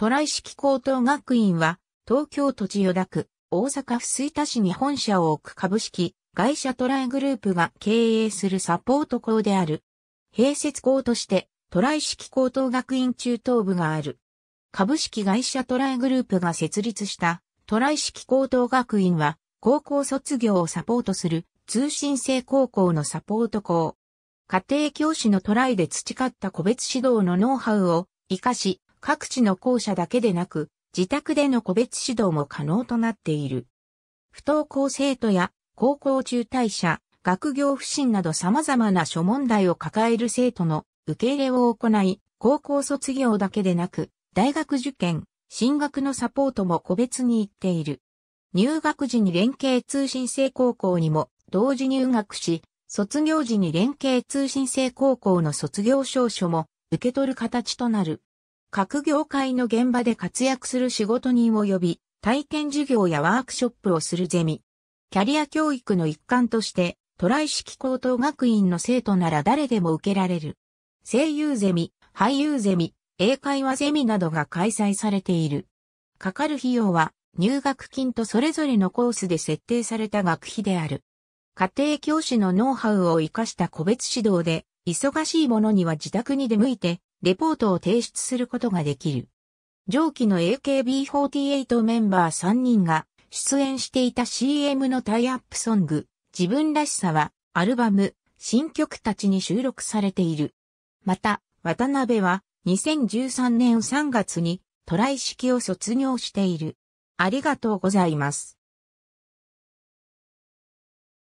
トライ式高等学院は、東京都千代田区、大阪府吹田市に本社を置く株式、会社トライグループが経営するサポート校である。併設校として、トライ式高等学院中等部がある。株式会社トライグループが設立したトライ式高等学院は、高校卒業をサポートする通信制高校のサポート校。家庭教師のトライで培った個別指導のノウハウを活かし、各地の校舎だけでなく、自宅での個別指導も可能となっている。不登校生徒や高校中退者、学業不振など様々な諸問題を抱える生徒の受け入れを行い、高校卒業だけでなく、大学受験、進学のサポートも個別に行っている。入学時に連携通信制高校にも同時入学し、卒業時に連携通信制高校の卒業証書も受け取る形となる。各業界の現場で活躍する仕事人を呼び、体験授業やワークショップをするゼミ。キャリア教育の一環として、トライ式高等学院の生徒なら誰でも受けられる。声優ゼミ、俳優ゼミ、英会話ゼミなどが開催されている。かかる費用は入学金とそれぞれのコースで設定された学費である。家庭教師のノウハウを活かした個別指導で、忙しい者には自宅に出向いてレポートを提出することができる。上記の AKB48 メンバー3人が出演していた CM のタイアップソング、自分らしさは、アルバム、新曲たちに収録されている。また、渡辺は、2013年3月に、トライ式を卒業している。ありがとうございます。